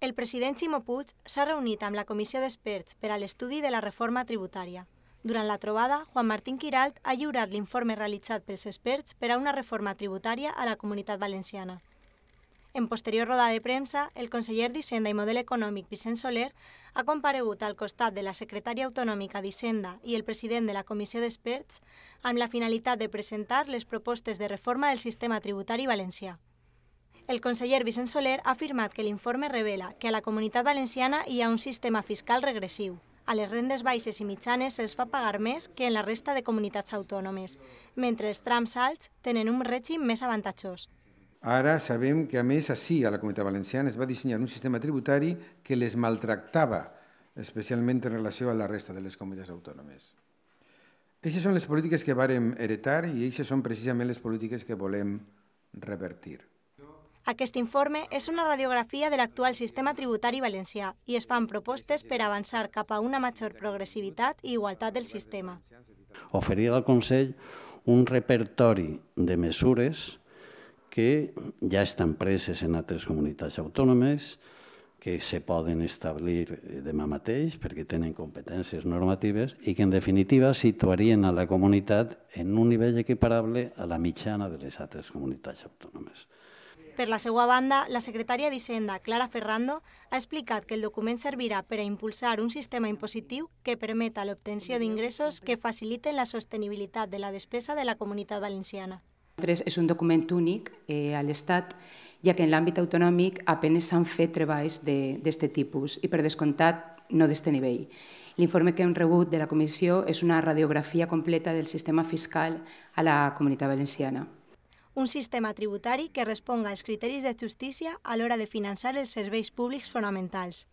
El president Ximo Puig s'ha reunit amb la Comissió d'Experts per a l'estudi de la reforma tributària. Durant la trobada, Juan Martín Quiralt ha lliurat l'informe realitzat pels experts per a una reforma tributària a la comunitat valenciana. En posterior roda de premsa, el conseller d'Hisenda i Model Econòmic Vicent Soler ha comparegut al costat de la secretària autonòmica d'Hisenda i el president de la Comissió d'Experts amb la finalitat de presentar les propostes de reforma del sistema tributari valencià. El conseller Vicent Soler ha afirmat que l'informe revela que a la comunitat valenciana hi ha un sistema fiscal regressiu. A les rendes baixes i mitjanes se'ls fa pagar més que en la resta de comunitats autònomes, mentre els trams alts tenen un règim més avantatjós. Ara sabem que, a més, així, a la comunitat valenciana es va dissenyar un sistema tributari que les maltractava, especialment en relació a la resta de les comunitats autònomes. Eixes són les polítiques que vàrem heretar i eixes són precisament les polítiques que volem revertir. Aquest informe és una radiografia de l'actual sistema tributari valencià i es fan propostes per avançar cap a una major progressivitat i igualtat del sistema. Oferir al Consell un repertori de mesures que ja estan preses en altres comunitats autònomes, que se poden establir demà mateix perquè tenen competències normatives i que en definitiva situarien a la comunitat en un nivell equiparable a la mitjana de les altres comunitats autònomes. Per la seva banda, la secretària d'Hisenda, Clara Ferrando, ha explicat que el document servirà per a impulsar un sistema impositiu que permeta l'obtenció d'ingressos que faciliten la sostenibilitat de la despesa de la comunitat valenciana. És un document únic eh, a l'Estat, ja que en l'àmbit autonòmic apenes s'han fet treballs d'aquest tipus i, per descomptat, no d'este nivell. L'informe que hem rebut de la Comissió és una radiografia completa del sistema fiscal a la comunitat valenciana un sistema tributari que responga als criteris de justícia a l'hora de finançar els serveis públics fonamentals.